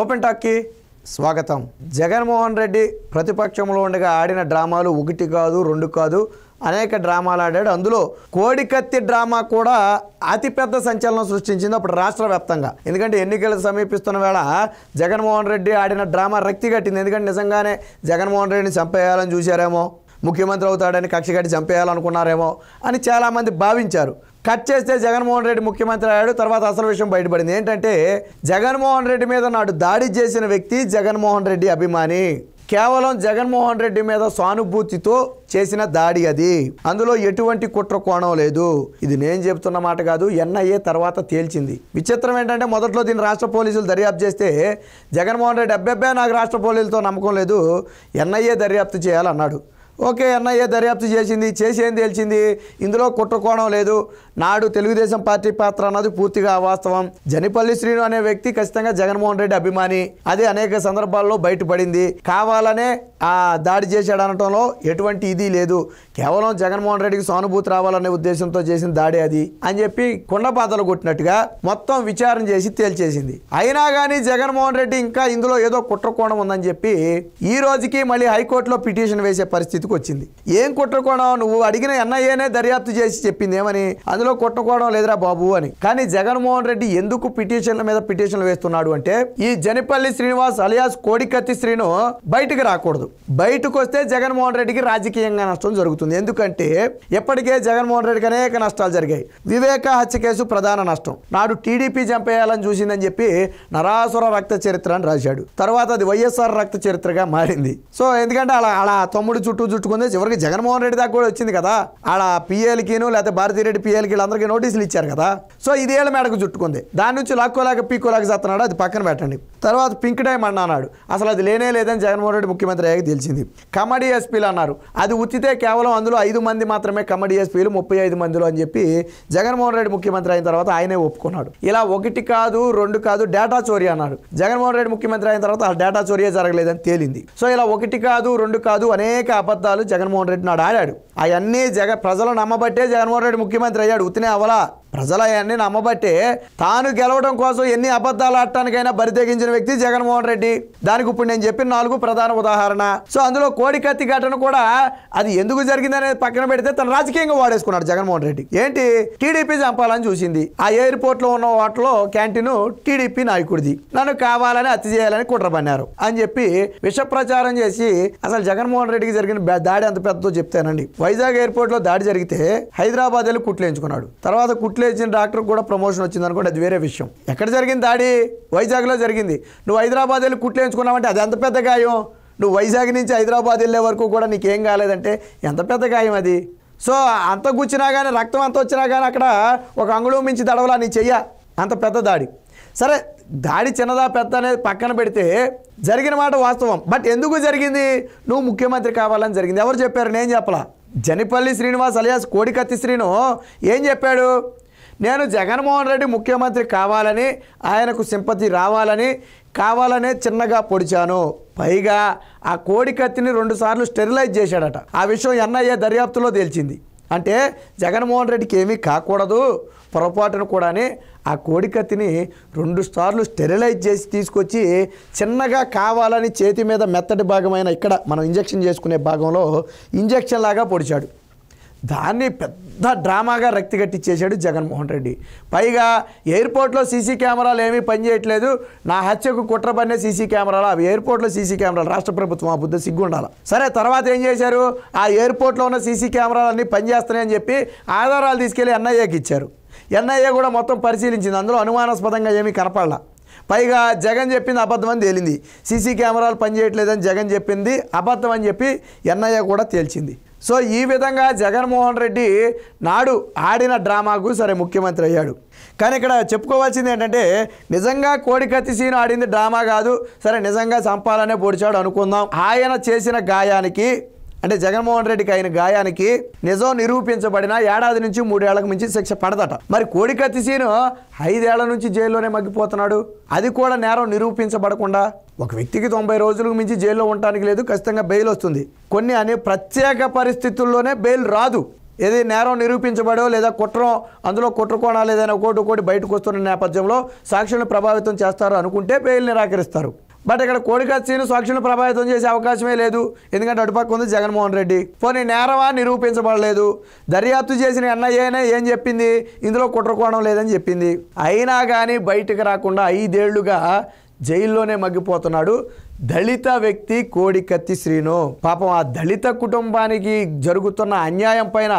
open టాక్కి స్వాగతం జగన్మోహన్ రెడ్డి ప్రతిపక్షంలో ఉండగా ఆడిన డ్రామాలు ఒకటి కాదు రెండు కాదు అనేక డ్రామాలు ఆడాడు అందులో కోడికత్తి డ్రామా కూడా అతిపెద్ద సంచలనం సృష్టించింది అప్పుడు రాష్ట్ర వ్యాప్తంగా ఎందుకంటే ఎన్నికలు సమీపిస్తున్న వేళ జగన్మోహన్ రెడ్డి ఆడిన డ్రామా రక్తి కట్టింది ఎందుకంటే నిజంగానే జగన్మోహన్ రెడ్డిని చంపేయాలని చూశారేమో ముఖ్యమంత్రి అవుతాడని కక్ష కట్టి చంపేయాలనుకున్నారేమో అని చాలామంది భావించారు కట్ చేస్తే జగన్మోహన్ రెడ్డి ముఖ్యమంత్రి అయ్యాడు తర్వాత అసలు విషయం బయటపడింది ఏంటంటే జగన్మోహన్ రెడ్డి మీద నాడు దాడి చేసిన వ్యక్తి జగన్మోహన్ రెడ్డి అభిమాని కేవలం జగన్మోహన్ రెడ్డి మీద సానుభూతితో చేసిన దాడి అది అందులో ఎటువంటి కుట్ర కోణం లేదు ఇది నేను చెబుతున్న మాట కాదు ఎన్ఐఏ తర్వాత తేల్చింది విచిత్రం ఏంటంటే మొదట్లో దీన్ని రాష్ట్ర పోలీసులు దర్యాప్తు చేస్తే జగన్మోహన్ రెడ్డి అబ్బెబ్బే నాకు రాష్ట్ర పోలీసులతో నమ్మకం లేదు ఎన్ఐఏ దర్యాప్తు చేయాలన్నాడు ఓకే ఎన్ఐఏ దర్యాప్తు చేసింది చేసేం తేల్చింది ఇందులో కుట్రకోణం లేదు నాడు తెలుగుదేశం పార్టీ పాత్ర అన్నది పూర్తిగా అవాస్తవం జనిపల్లి శ్రీను అనే వ్యక్తి ఖచ్చితంగా జగన్మోహన్ రెడ్డి అభిమాని అది అనేక సందర్భాల్లో బయటపడింది కావాలనే ఆ దాడి చేశాడు అనటంలో ఎటువంటి ఇది లేదు కేవలం జగన్మోహన్ రెడ్డికి సానుభూతి రావాలనే ఉద్దేశంతో చేసిన దాడి అది అని చెప్పి కుండపాతలు కొట్టినట్టుగా మొత్తం విచారణ చేసి తేల్చేసింది అయినా కానీ జగన్మోహన్ రెడ్డి ఇంకా ఇందులో ఏదో కుట్రకోణం ఉందని చెప్పి ఈ రోజుకి మళ్ళీ హైకోర్టులో పిటిషన్ వేసే పరిస్థితి ముందుకు వచ్చింది ఏం కుట్రకోణం నువ్వు అడిగిన ఎన్ఐఏనే దర్యాప్తు చేసి చెప్పింది ఏమని అందులో కుట్రకోణం లేదురా బాబు అని కానీ జగన్మోహన్ రెడ్డి ఎందుకు పిటిషన్ల మీద పిటిషన్లు వేస్తున్నాడు అంటే ఈ జనిపల్లి శ్రీనివాస్ అలియాస్ కోడికత్తి శ్రీను బయటకు రాకూడదు బయటకు వస్తే జగన్మోహన్ రెడ్డికి రాజకీయంగా నష్టం జరుగుతుంది ఎందుకంటే ఎప్పటికే జగన్మోహన్ రెడ్డికి అనేక నష్టాలు జరిగాయి వివేక హత్య కేసు ప్రధాన నష్టం నాడు టీడీపీ చంపేయాలని చూసిందని చెప్పి నరాసుర రక్త చరిత్ర అని రాశాడు తర్వాత అది వైఎస్ఆర్ రక్త చరిత్రగా మారింది సో ఎందుకంటే అలా అలా తమ్ముడు చుట్టూ చుట్టుకుంది చివరికి జగన్మోహన్ రెడ్డి దాకా కూడా వచ్చింది కదా ఆడ పిఏలకిను లేకపోతే భారతీరెడ్డి పిఏలకి అందరికీ నోటీసులు ఇచ్చారు కదా సో ఇది ఏళ్ళ మేడకు చుట్టుకుంది దాని నుంచి లాక్కోలేక పీక్కోలేక చేస్తున్నాడు అది పక్కన పెట్టండి తర్వాత పింక్ డైమ్ అన్నాడు అసలు అది లేనే లేదని జగన్మోహన్ రెడ్డి ముఖ్యమంత్రి అయ్యాక తెలిసింది కమడీ ఎస్పీలు అన్నారు అది ఉచితే కేవలం అందులో ఐదు మంది మాత్రమే కమడీ ఎస్పీలు ముప్పై ఐదు మందిలో అని చెప్పి జగన్మోహన్ రెడ్డి ముఖ్యమంత్రి అయిన తర్వాత ఆయనే ఒప్పుకున్నాడు ఇలా ఒకటి కాదు రెండు కాదు డేటా చోరీ అన్నాడు జగన్మోహన్ రెడ్డి ముఖ్యమంత్రి అయిన తర్వాత ఆ డేటా చోరీ జరగలేదని తేలింది సో ఇలా ఒకటి కాదు రెండు కాదు అనేక అబద్ధాలు అబద్ధాలు జగన్మోహన్ రెడ్డి నాడు ఆడాడు అవన్నీ జగ ప్రజలు నమ్మబట్టే జగన్మోహన్ రెడ్డి ముఖ్యమంత్రి అయ్యాడు ఉత్తినే అవలా ప్రజలు అవన్నీ నమ్మబట్టే తాను గెలవడం కోసం ఎన్ని అబద్ధాలు ఆడటానికైనా బరితెగించిన వ్యక్తి జగన్మోహన్ రెడ్డి దానికి ఇప్పుడు నేను చెప్పిన నాలుగు ప్రధాన ఉదాహరణ సో అందులో కోడికత్తి ఘటన కూడా అది ఎందుకు అనేది పక్కన పెడితే తను రాజకీయంగా వాడేసుకున్నాడు జగన్మోహన్ రెడ్డి ఏంటి టీడీపీ చంపాలని చూసింది ఆ ఎయిర్పోర్ట్లో ఉన్న వాటిలో క్యాంటీన్ టీడీపీ నాయకుడిది నన్ను కావాలని హత్య చేయాలని కుట్ర పన్నారు అని చెప్పి విష ప్రచారం చేసి అసలు జగన్మోహన్ రెడ్డికి జరిగిన దాడి అంత పెద్దతో చెప్తానండి వైజాగ్ ఎయిర్పోర్ట్లో దాడి జరిగితే హైదరాబాద్ వెళ్ళి కుట్లేయించుకున్నాడు తర్వాత కుట్లు కుట్లు ఇచ్చిన డాక్టర్ కూడా ప్రమోషన్ వచ్చింది అనుకోండి అది వేరే విషయం ఎక్కడ జరిగింది దాడి వైజాగ్లో జరిగింది నువ్వు హైదరాబాద్ వెళ్ళి కుట్లు వేయించుకున్నావంటే అది ఎంత పెద్ద గాయం నువ్వు వైజాగ్ నుంచి హైదరాబాద్ వెళ్ళే వరకు కూడా నీకేం కాలేదంటే ఎంత పెద్ద గాయం అది సో అంత గుచ్చినా కానీ రక్తం అంత వచ్చినా కానీ అక్కడ ఒక అంగుళం మించి దడవలా నీ చెయ్య అంత పెద్ద దాడి సరే దాడి చిన్నదా పెద్ద అనేది పక్కన పెడితే జరిగిన మాట వాస్తవం బట్ ఎందుకు జరిగింది నువ్వు ముఖ్యమంత్రి కావాలని జరిగింది ఎవరు చెప్పారు నేను చెప్పలా జనిపల్లి శ్రీనివాస్ అలియాస్ కోడికత్తి శ్రీను ఏం చెప్పాడు నేను జగన్మోహన్ రెడ్డి ముఖ్యమంత్రి కావాలని ఆయనకు సింపతి రావాలని కావాలనే చిన్నగా పొడిచాను పైగా ఆ కోడి కత్తిని రెండుసార్లు స్టెరిలైజ్ చేశాడట ఆ విషయం ఎన్ఐఏ దర్యాప్తులో తేల్చింది అంటే జగన్మోహన్ రెడ్డికి ఏమీ కాకూడదు పొరపాటును కూడానే ఆ కోడికత్తిని రెండు సార్లు స్టెరిలైజ్ చేసి తీసుకొచ్చి చిన్నగా కావాలని చేతి మీద మెత్తటి భాగమైన ఇక్కడ మనం ఇంజక్షన్ చేసుకునే భాగంలో ఇంజెక్షన్ లాగా పొడిచాడు దాన్ని పెద్ద డ్రామాగా రక్తి చేశాడు జగన్మోహన్ రెడ్డి పైగా ఎయిర్పోర్ట్లో సీసీ కెమెరాలు ఏమీ పనిచేయట్లేదు నా హత్యకు కుట్ర పన్నే సీసీ కెమెరాలు అవి ఎయిర్పోర్ట్లో సీసీ కెమెరాలు రాష్ట్ర ప్రభుత్వం ఆ బుద్ధ సిగ్గుండాలి సరే తర్వాత ఏం చేశారు ఆ ఎయిర్పోర్ట్లో ఉన్న సీసీ కెమెరాలన్నీ పనిచేస్తున్నాయని చెప్పి ఆధారాలు తీసుకెళ్లి ఎన్ఐఏకి ఇచ్చారు ఎన్ఐఏ కూడా మొత్తం పరిశీలించింది అందులో అనుమానాస్పదంగా ఏమీ కనపడాల పైగా జగన్ చెప్పింది అబద్ధం అని తేలింది సీసీ కెమెరాలు పనిచేయట్లేదని జగన్ చెప్పింది అబద్ధం అని చెప్పి ఎన్ఐఏ కూడా తేల్చింది సో ఈ విధంగా జగన్మోహన్ రెడ్డి నాడు ఆడిన డ్రామాకు సరే ముఖ్యమంత్రి అయ్యాడు కానీ ఇక్కడ చెప్పుకోవాల్సింది ఏంటంటే నిజంగా కోడికత్తి సీన్ ఆడింది డ్రామా కాదు సరే నిజంగా చంపాలనే పొడిచాడు అనుకుందాం ఆయన చేసిన గాయానికి అంటే జగన్మోహన్ రెడ్డికి అయిన గాయానికి నిజం నిరూపించబడిన ఏడాది నుంచి మూడేళ్లకు మించి శిక్ష పడదట మరి కోడికత్తి సీను ఐదేళ్ల నుంచి జైల్లోనే మగ్గిపోతున్నాడు అది కూడా నేరం నిరూపించబడకుండా ఒక వ్యక్తికి తొంభై రోజులకు మించి జైల్లో ఉండటానికి లేదు ఖచ్చితంగా బెయిల్ వస్తుంది కొన్ని అనే ప్రత్యేక పరిస్థితుల్లోనే బెయిల్ రాదు ఏది నేరం నిరూపించబడో లేదా కుట్రం అందులో కుట్రకోణాలు ఏదైనా ఒకటి ఒకటి బయటకు వస్తున్న నేపథ్యంలో సాక్షులను ప్రభావితం చేస్తారు అనుకుంటే బెయిల్ నిరాకరిస్తారు బట్ ఇక్కడ సీను సాక్షులను ప్రభావితం చేసే అవకాశమే లేదు ఎందుకంటే అటుపక్క ఉంది జగన్మోహన్ రెడ్డి పోనీ నేరమా నిరూపించబడలేదు దర్యాప్తు చేసిన ఎన్ఐఏనే ఏం చెప్పింది ఇందులో కుట్రకోణం లేదని చెప్పింది అయినా కానీ బయటకు రాకుండా ఐదేళ్లుగా జైల్లోనే మగ్గిపోతున్నాడు దళిత వ్యక్తి కోడికత్తి శ్రీను పాపం ఆ దళిత కుటుంబానికి జరుగుతున్న అన్యాయం పైన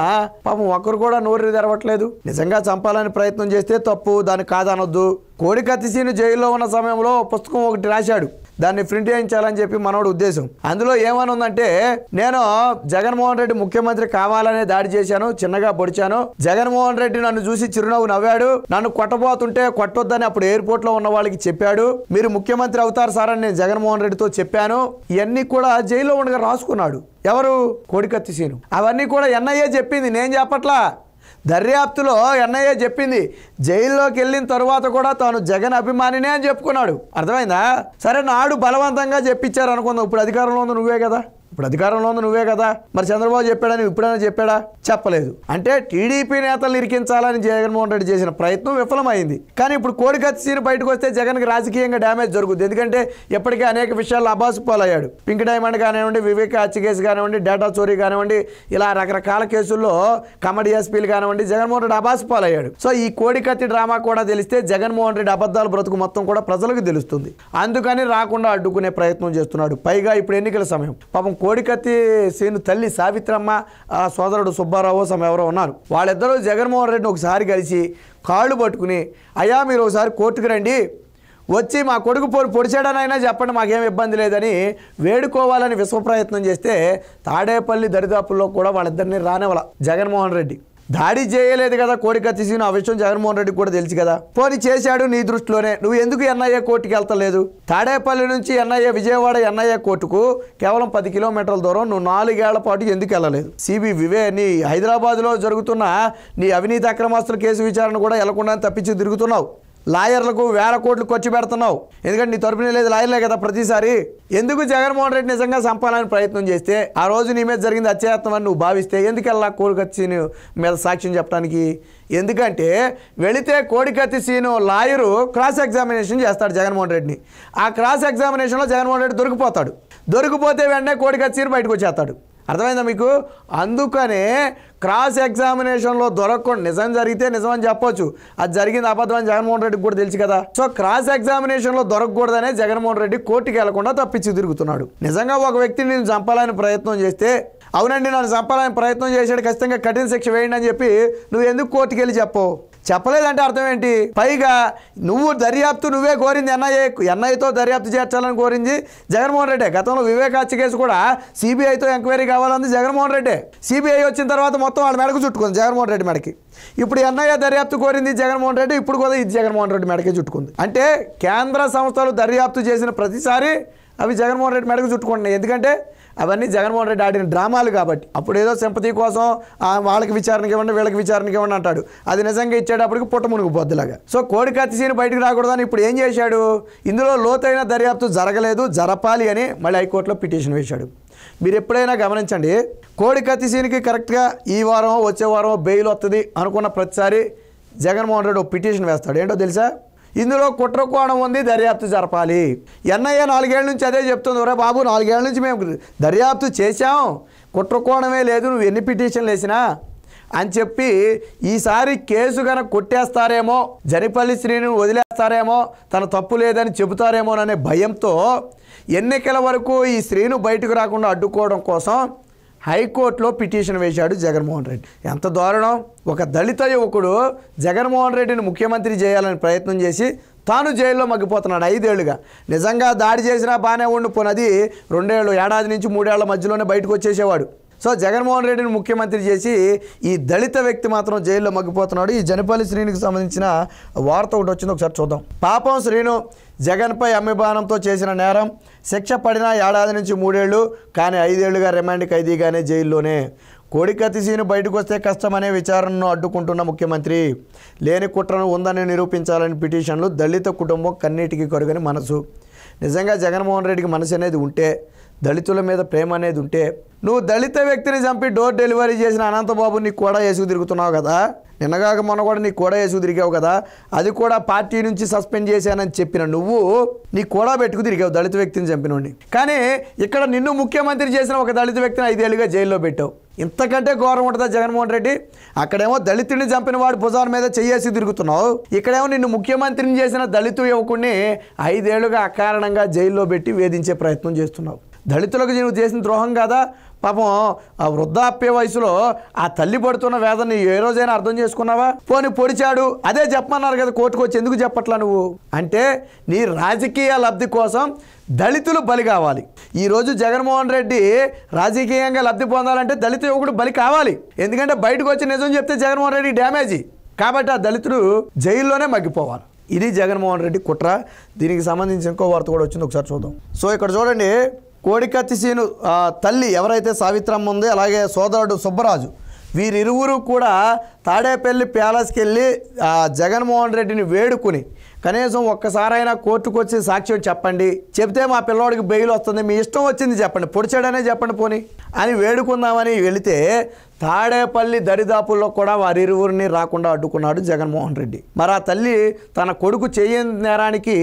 పాపం ఒకరు కూడా నోరు తెరవట్లేదు నిజంగా చంపాలని ప్రయత్నం చేస్తే తప్పు దాన్ని కాదనొద్దు కోడికత్తి శ్రీను జైల్లో ఉన్న సమయంలో పుస్తకం ఒకటి రాశాడు దాన్ని ప్రింట్ చేయించాలని చెప్పి మనోడు ఉద్దేశం అందులో ఏమని ఉందంటే నేను జగన్మోహన్ రెడ్డి ముఖ్యమంత్రి కావాలనే దాడి చేశాను చిన్నగా పొడిచాను జగన్మోహన్ రెడ్డి నన్ను చూసి చిరునవ్వు నవ్వాడు నన్ను కొట్టబోతుంటే కొట్టొద్దని అప్పుడు ఎయిర్పోర్ట్ లో ఉన్న వాళ్ళకి చెప్పాడు మీరు ముఖ్యమంత్రి అవుతారు సార్ అని నేను జగన్మోహన్ రెడ్డితో చెప్పాను ఇవన్నీ కూడా జైల్లో ఉండగా రాసుకున్నాడు ఎవరు కోడికత్తి సీను అవన్నీ కూడా ఎన్ఐఏ చెప్పింది నేను చెప్పట్లా దర్యాప్తులో ఎన్ఐఏ చెప్పింది జైల్లోకి వెళ్ళిన తర్వాత కూడా తాను జగన్ అభిమానినే అని చెప్పుకున్నాడు అర్థమైందా సరే నాడు బలవంతంగా చెప్పించారు అనుకుందాం ఇప్పుడు అధికారంలో ఉంది నువ్వే కదా ఇప్పుడు అధికారంలో ఉంది నువ్వే కదా మరి చంద్రబాబు చెప్పాడని ఇప్పుడైనా చెప్పాడా చెప్పలేదు అంటే టీడీపీ నేతలు ఇరికించాలని జగన్మోహన్ రెడ్డి చేసిన ప్రయత్నం విఫలమైంది కానీ ఇప్పుడు కోడికత్తి సీన్ బయటకు వస్తే జగన్కి రాజకీయంగా డ్యామేజ్ జరుగుతుంది ఎందుకంటే ఇప్పటికే అనేక విషయాల్లో అబాసుపాలయ్యాడు పింక్ డైమండ్ కానివ్వండి వివేక్ హత్య కేసు కానివ్వండి డేటా చోరీ కానివ్వండి ఇలా రకరకాల కేసుల్లో కమడి ఎస్పీలు కానివ్వండి జగన్మోహన్ రెడ్డి అబాసుపాలయ్యాడు సో ఈ కోడికత్తి డ్రామా కూడా తెలిస్తే జగన్మోహన్ రెడ్డి అబద్ధాలు బ్రతుకు మొత్తం కూడా ప్రజలకు తెలుస్తుంది అందుకని రాకుండా అడ్డుకునే ప్రయత్నం చేస్తున్నాడు పైగా ఇప్పుడు ఎన్నికల సమయం పాపం కోడికత్తి శ్రీను తల్లి సావిత్రమ్మ సోదరుడు సుబ్బారావు సమ ఎవరో ఉన్నారు వాళ్ళిద్దరూ జగన్మోహన్ రెడ్డిని ఒకసారి కలిసి కాళ్ళు పట్టుకుని అయ్యా మీరు ఒకసారి కోర్టుకు రండి వచ్చి మా కొడుకు పోరు పొడిచాడనైనా చెప్పండి మాకేం ఇబ్బంది లేదని వేడుకోవాలని విశ్వప్రయత్నం చేస్తే తాడేపల్లి దరిదాపుల్లో కూడా వాళ్ళిద్దరిని రానివ్వాల జగన్మోహన్ రెడ్డి దాడి చేయలేదు కదా కోరిక తీసిన ఆ విషయం జగన్మోహన్ రెడ్డి కూడా తెలుసు కదా పోనీ చేశాడు నీ దృష్టిలోనే నువ్వు ఎందుకు ఎన్ఐఏ కోర్టుకి వెళ్తలేదు తాడేపల్లి నుంచి ఎన్ఐఏ విజయవాడ ఎన్ఐఏ కోర్టుకు కేవలం పది కిలోమీటర్ల దూరం నువ్వు నాలుగేళ్ల పాటు ఎందుకు వెళ్ళలేదు సిబి వివే నీ హైదరాబాద్లో జరుగుతున్న నీ అవినీతి అక్రమాస్తుల కేసు విచారణ కూడా వెళ్లకుండా తప్పించి తిరుగుతున్నావు లాయర్లకు వేల కోట్లు ఖర్చు పెడుతున్నావు ఎందుకంటే నీ తరపున లేదు లాయర్లే కదా ప్రతిసారి ఎందుకు జగన్మోహన్ రెడ్డి నిజంగా చంపాలని ప్రయత్నం చేస్తే ఆ రోజు నీ మీద జరిగింది అత్యయత్నం నువ్వు భావిస్తే ఎందుకల్లా కోడికత్తి మీద సాక్ష్యం చెప్పడానికి ఎందుకంటే వెళితే కోడికత్తి సీను లాయరు క్రాస్ ఎగ్జామినేషన్ చేస్తాడు జగన్మోహన్ రెడ్డిని ఆ క్రాస్ ఎగ్జామినేషన్లో జగన్మోహన్ రెడ్డి దొరికిపోతాడు దొరికిపోతే వెంటనే కోడికత్తి సీను బయటకు వచ్చేస్తాడు అర్థమైందా మీకు అందుకనే క్రాస్ ఎగ్జామినేషన్లో దొరకకుండా నిజం జరిగితే నిజం అని చెప్పొచ్చు అది జరిగింది అబద్ధం అని జగన్మోహన్ రెడ్డికి కూడా తెలుసు కదా సో క్రాస్ ఎగ్జామినేషన్లో దొరకకూడదనే జగన్మోహన్ రెడ్డి కోర్టుకి వెళ్లకుండా తప్పించి తిరుగుతున్నాడు నిజంగా ఒక వ్యక్తిని నేను చంపాలని ప్రయత్నం చేస్తే అవునండి నన్ను చంపాలని ప్రయత్నం చేశాడు ఖచ్చితంగా కఠిన శిక్ష వేయండి అని చెప్పి నువ్వు ఎందుకు కోర్టుకి వెళ్ళి చెప్పవు చెప్పలేదంటే అర్థం ఏంటి పైగా నువ్వు దర్యాప్తు నువ్వే కోరింది ఎన్ఐఏ ఎన్ఐతో దర్యాప్తు చేర్చాలని కోరింది జగన్మోహన్ రెడ్డి గతంలో వివేక్ హత్య కేసు కూడా సిబిఐతో ఎంక్వైరీ కావాలంది జగన్మోహన్ రెడ్డి సిబిఐ వచ్చిన తర్వాత మొత్తం వాళ్ళ మెడకు చుట్టుకుంది జగన్మోహన్ రెడ్డి మెడకి ఇప్పుడు ఎన్ఐఏ దర్యాప్తు కోరింది జగన్మోహన్ రెడ్డి ఇప్పుడు కూడా ఇది జగన్మోహన్ రెడ్డి మెడకే చుట్టుకుంది అంటే కేంద్ర సంస్థలు దర్యాప్తు చేసిన ప్రతిసారి అవి జగన్మోహన్ రెడ్డి మెడకు చుట్టుకుంటున్నాయి ఎందుకంటే అవన్నీ జగన్మోహన్ రెడ్డి ఆడిన డ్రామాలు కాబట్టి అప్పుడు ఏదో సింపతి కోసం వాళ్ళకి విచారణకి ఇవ్వండి వీళ్ళకి విచారణకి ఇవ్వండి అంటాడు అది నిజంగా ఇచ్చేటప్పటికి పుట్ట మునుగు పొద్దులాగా సో కోడి కత్తిసీని బయటకు రాకూడదని ఇప్పుడు ఏం చేశాడు ఇందులో లోతైన దర్యాప్తు జరగలేదు జరపాలి అని మళ్ళీ హైకోర్టులో పిటిషన్ వేశాడు మీరు ఎప్పుడైనా గమనించండి కోడి కత్తిసీనికి కరెక్ట్గా ఈ వారం వచ్చే వారం బెయిల్ వస్తుంది అనుకున్న ప్రతిసారి జగన్మోహన్ రెడ్డి ఒక పిటిషన్ వేస్తాడు ఏంటో తెలుసా ఇందులో కుట్ర కోణం ఉంది దర్యాప్తు జరపాలి ఎన్ఐఏ నాలుగేళ్ల నుంచి అదే చెప్తుంది ఒరే బాబు నాలుగేళ్ల నుంచి మేము దర్యాప్తు చేశాం కుట్ర కోణమే లేదు నువ్వు ఎన్ని పిటిషన్లు వేసినా అని చెప్పి ఈసారి కేసు కనుక కొట్టేస్తారేమో జనిపల్లి శ్రీని వదిలేస్తారేమో తన తప్పు లేదని చెబుతారేమోననే భయంతో ఎన్నికల వరకు ఈ శ్రీను బయటకు రాకుండా అడ్డుకోవడం కోసం హైకోర్టులో పిటిషన్ వేశాడు జగన్మోహన్ రెడ్డి ఎంత దారుణం ఒక దళిత యువకుడు జగన్మోహన్ రెడ్డిని ముఖ్యమంత్రి చేయాలని ప్రయత్నం చేసి తాను జైల్లో మగ్గిపోతున్నాడు ఐదేళ్లుగా నిజంగా దాడి చేసినా బాగానే ఉండిపోనది రెండేళ్ళు ఏడాది నుంచి మూడేళ్ల మధ్యలోనే బయటకు వచ్చేసేవాడు సో జగన్మోహన్ రెడ్డిని ముఖ్యమంత్రి చేసి ఈ దళిత వ్యక్తి మాత్రం జైల్లో మగ్గిపోతున్నాడు ఈ జనపల్లి శ్రీనికి సంబంధించిన వార్త ఒకటి వచ్చింది ఒకసారి చూద్దాం పాపం శ్రీను జగన్పై అమ్మిభానంతో చేసిన నేరం శిక్ష పడిన ఏడాది నుంచి మూడేళ్లు కానీ ఐదేళ్లుగా రిమాండ్ ఖైదీగానే జైల్లోనే కోడికత్తి సీను బయటకు వస్తే కష్టమనే విచారణను అడ్డుకుంటున్న ముఖ్యమంత్రి లేని కుట్రను ఉందని నిరూపించాలని పిటిషన్లు దళిత కుటుంబం కన్నీటికి కొరగని మనసు నిజంగా జగన్మోహన్ రెడ్డికి మనసు అనేది ఉంటే దళితుల మీద ప్రేమ అనేది ఉంటే నువ్వు దళిత వ్యక్తిని చంపి డోర్ డెలివరీ చేసిన అనంతబాబు నీకు కూడా వేసుకు తిరుగుతున్నావు కదా నిన్నగాక మొన్న కూడా నీ కూడా వేసుకు తిరిగావు కదా అది కూడా పార్టీ నుంచి సస్పెండ్ చేశానని చెప్పిన నువ్వు నీ కూడా పెట్టుకు తిరిగావు దళిత వ్యక్తిని చంపినోడిని కానీ ఇక్కడ నిన్ను ముఖ్యమంత్రి చేసిన ఒక దళిత వ్యక్తిని ఐదేళ్లుగా జైల్లో పెట్టావు ఇంతకంటే ఘోరం ఉంటుందా జగన్మోహన్ రెడ్డి అక్కడేమో దళితుడిని చంపిన వాడు భుజాల మీద చేసి తిరుగుతున్నావు ఇక్కడేమో నిన్ను ముఖ్యమంత్రిని చేసిన దళిత యువకుడిని ఐదేళ్లుగా అకారణంగా జైల్లో పెట్టి వేధించే ప్రయత్నం చేస్తున్నావు దళితులకు నీవు చేసిన ద్రోహం కాదా పాపం ఆ వృద్ధాప్య వయసులో ఆ తల్లి పడుతున్న వేదన ఏ రోజైనా అర్థం చేసుకున్నావా పోని పొడిచాడు అదే చెప్పమన్నారు కదా కోర్టుకు వచ్చి ఎందుకు చెప్పట్లా నువ్వు అంటే నీ రాజకీయ లబ్ధి కోసం దళితులు బలి కావాలి ఈరోజు జగన్మోహన్ రెడ్డి రాజకీయంగా లబ్ధి పొందాలంటే దళిత యువకుడు బలి కావాలి ఎందుకంటే బయటకు వచ్చి నిజం చెప్తే జగన్మోహన్ రెడ్డి డ్యామేజీ కాబట్టి ఆ దళితుడు జైల్లోనే మగ్గిపోవాలి ఇది జగన్మోహన్ రెడ్డి కుట్ర దీనికి సంబంధించి ఇంకో వార్త కూడా వచ్చింది ఒకసారి చూద్దాం సో ఇక్కడ చూడండి కోడికత్తిసీను తల్లి ఎవరైతే సావిత్రమ్మ ఉంది అలాగే సోదరుడు సుబ్బరాజు వీరిరువురు కూడా తాడేపల్లి ప్యాలెస్కి వెళ్ళి జగన్మోహన్ రెడ్డిని వేడుకుని కనీసం ఒక్కసారైనా కోర్టుకు వచ్చి సాక్ష్యం చెప్పండి చెప్తే మా పిల్లోడికి బెయిల్ వస్తుంది మీ ఇష్టం వచ్చింది చెప్పండి పొడిచాడనే చెప్పండి పోని అని వేడుకుందామని వెళితే తాడేపల్లి దరిదాపుల్లో కూడా వారి ఇరువురిని రాకుండా అడ్డుకున్నాడు జగన్మోహన్ రెడ్డి మరి ఆ తల్లి తన కొడుకు చేయని నేరానికి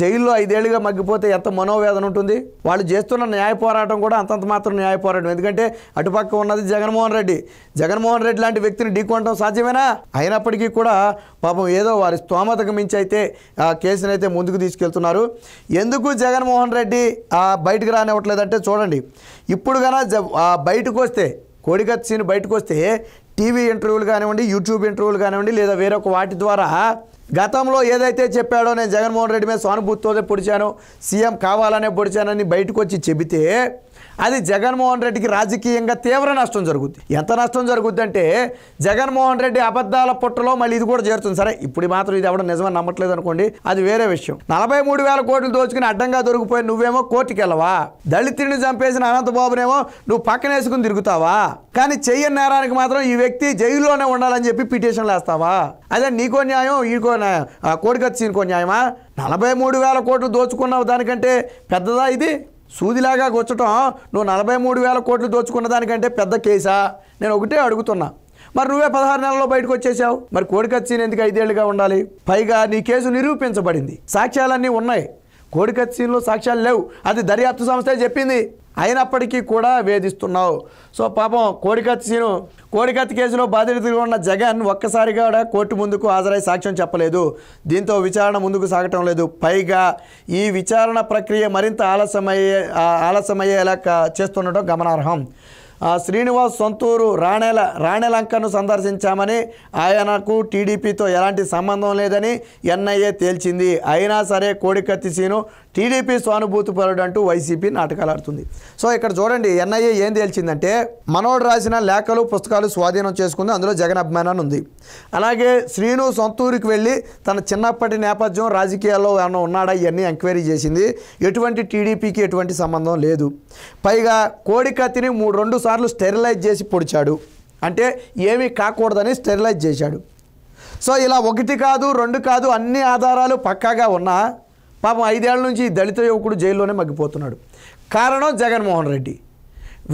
జైల్లో ఐదేళ్లుగా మగ్గిపోతే ఎంత మనోవేదన ఉంటుంది వాళ్ళు చేస్తున్న న్యాయ పోరాటం కూడా అంతంత మాత్రం న్యాయ పోరాటం ఎందుకంటే అటుపక్క ఉన్నది జగన్మోహన్ రెడ్డి జగన్మోహన్ రెడ్డి లాంటి వ్యక్తిని ఢీకొనడం సాధ్యమేనా అయినప్పటికీ కూడా పాపం ఏదో వారి స్తోమతకు మించి అయితే ఆ కేసుని అయితే ముందుకు తీసుకెళ్తున్నారు ఎందుకు జగన్మోహన్ రెడ్డి బయటకు రానివ్వట్లేదంటే చూడండి ఇప్పుడు కన్నా బయటకు వస్తే కోడిగత్ సీన్ బయటకు వస్తే టీవీ ఇంటర్వ్యూలు కానివ్వండి యూట్యూబ్ ఇంటర్వ్యూలు కానివ్వండి లేదా వేరొక వాటి ద్వారా గతంలో ఏదైతే చెప్పాడో నేను జగన్మోహన్ రెడ్డి మీద సానుభూతితోనే పొడిచాను సీఎం కావాలనే పొడిచానని బయటకు వచ్చి చెబితే అది జగన్మోహన్ రెడ్డికి రాజకీయంగా తీవ్ర నష్టం జరుగుద్ది ఎంత నష్టం జరుగుద్ది అంటే జగన్మోహన్ రెడ్డి అబద్ధాల పుట్టలో మళ్ళీ ఇది కూడా చేరుతుంది సరే ఇప్పుడు మాత్రం ఇది ఎవడం నిజమని నమ్మట్లేదు అనుకోండి అది వేరే విషయం నలభై మూడు వేల కోట్లు దోచుకుని అడ్డంగా దొరికిపోయి నువ్వేమో కోర్టుకెళ్ళవా దళితుడిని చంపేసిన అనంతబాబునేమో నువ్వు పక్కన వేసుకుని తిరుగుతావా కానీ చెయ్యని నేరానికి మాత్రం ఈ వ్యక్తి జైల్లోనే ఉండాలని చెప్పి పిటిషన్లు వేస్తావా అదే నీకో న్యాయం ఈకో న్యాయం కోడికొచ్చి ఇంకో న్యాయమా నలభై మూడు వేల కోట్లు దోచుకున్నావు దానికంటే పెద్దదా ఇది సూదిలాగా కూర్చటం నువ్వు నలభై మూడు వేల కోట్లు దోచుకున్న దానికంటే పెద్ద కేసా నేను ఒకటే అడుగుతున్నా మరి నువ్వే పదహారు నెలల్లో బయటకు వచ్చేసావు మరి కోడికచ్చీని ఎందుకు ఐదేళ్లుగా ఉండాలి పైగా నీ కేసు నిరూపించబడింది సాక్ష్యాలన్నీ ఉన్నాయి కోడికచ్చీన్లో సాక్ష్యాలు లేవు అది దర్యాప్తు సంస్థే చెప్పింది అయినప్పటికీ కూడా వేధిస్తున్నావు సో పాపం కోడికత్తి సీను కోడికత్తి కేసులో బాధితులు ఉన్న జగన్ ఒక్కసారిగా కోర్టు ముందుకు హాజరై సాక్ష్యం చెప్పలేదు దీంతో విచారణ ముందుకు సాగటం లేదు పైగా ఈ విచారణ ప్రక్రియ మరింత ఆలస్యమయ్యే ఆలస్యమయ్యేలా చేస్తుండటం గమనార్హం శ్రీనివాస్ సొంతూరు రాణెల రాణెలంకను సందర్శించామని ఆయనకు టీడీపీతో ఎలాంటి సంబంధం లేదని ఎన్ఐఏ తేల్చింది అయినా సరే కోడికత్తి సీను టీడీపీ స్వానుభూతి పరుడంటూ వైసీపీ నాటకాలు ఆడుతుంది సో ఇక్కడ చూడండి ఎన్ఐఏ ఏం తేల్చిందంటే మనోడు రాసిన లేఖలు పుస్తకాలు స్వాధీనం చేసుకుంది అందులో జగన్ అభిమానాన్ని ఉంది అలాగే శ్రీను సొంతూరికి వెళ్ళి తన చిన్నప్పటి నేపథ్యం రాజకీయాల్లో ఏమైనా ఉన్నాడా ఇవన్నీ ఎంక్వైరీ చేసింది ఎటువంటి టీడీపీకి ఎటువంటి సంబంధం లేదు పైగా కోడికత్తిని మూడు రెండు సార్లు స్టెరిలైజ్ చేసి పొడిచాడు అంటే ఏమీ కాకూడదని స్టెరిలైజ్ చేశాడు సో ఇలా ఒకటి కాదు రెండు కాదు అన్ని ఆధారాలు పక్కాగా ఉన్నా పాపం ఐదేళ్ల నుంచి దళిత యువకుడు జైల్లోనే మగ్గిపోతున్నాడు కారణం జగన్మోహన్ రెడ్డి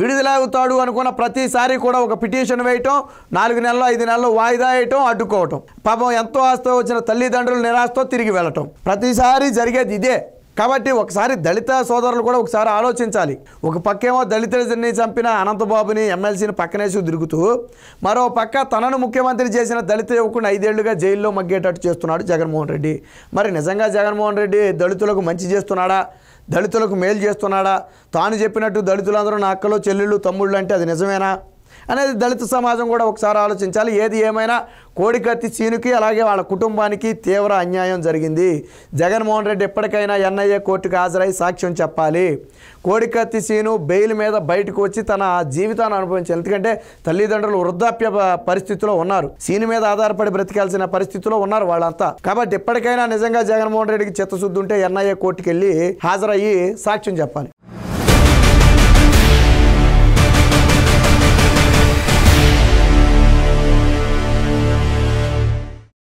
విడుదలవుతాడు అనుకున్న ప్రతిసారి కూడా ఒక పిటిషన్ వేయటం నాలుగు నెలలు ఐదు నెలలు వాయిదా వేయటం అడ్డుకోవటం పాపం ఎంతో ఆస్తో వచ్చిన తల్లిదండ్రులు నిరాశతో తిరిగి వెళ్ళటం ప్రతిసారి జరిగేది ఇదే కాబట్టి ఒకసారి దళిత సోదరులు కూడా ఒకసారి ఆలోచించాలి ఒక పక్కేమో దళితుడిని చంపిన అనంతబాబుని ఎమ్మెల్సీని పక్కనేసి తిరుగుతూ మరో పక్క తనను ముఖ్యమంత్రి చేసిన దళిత యువకుని ఐదేళ్లుగా జైల్లో మగ్గేటట్టు చేస్తున్నాడు జగన్మోహన్ రెడ్డి మరి నిజంగా జగన్మోహన్ రెడ్డి దళితులకు మంచి చేస్తున్నాడా దళితులకు మేలు చేస్తున్నాడా తాను చెప్పినట్టు దళితులందరూ నా అక్కలో చెల్లెళ్ళు తమ్ముళ్ళు అంటే అది నిజమేనా అనేది దళిత సమాజం కూడా ఒకసారి ఆలోచించాలి ఏది ఏమైనా కోడికత్తి చీనుకి అలాగే వాళ్ళ కుటుంబానికి తీవ్ర అన్యాయం జరిగింది జగన్మోహన్ రెడ్డి ఎప్పటికైనా ఎన్ఐఏ కోర్టుకు హాజరై సాక్ష్యం చెప్పాలి కోడికత్తి చీను బెయిల్ మీద బయటకు వచ్చి తన జీవితాన్ని అనుభవించాలి ఎందుకంటే తల్లిదండ్రులు వృద్ధాప్య పరిస్థితిలో ఉన్నారు సీను మీద ఆధారపడి బ్రతికాల్సిన పరిస్థితిలో ఉన్నారు వాళ్ళంతా కాబట్టి ఎప్పటికైనా నిజంగా జగన్మోహన్ రెడ్డికి చిత్తశుద్ధి ఉంటే ఎన్ఐఏ కోర్టుకు వెళ్ళి హాజరయ్యి సాక్ష్యం చెప్పాలి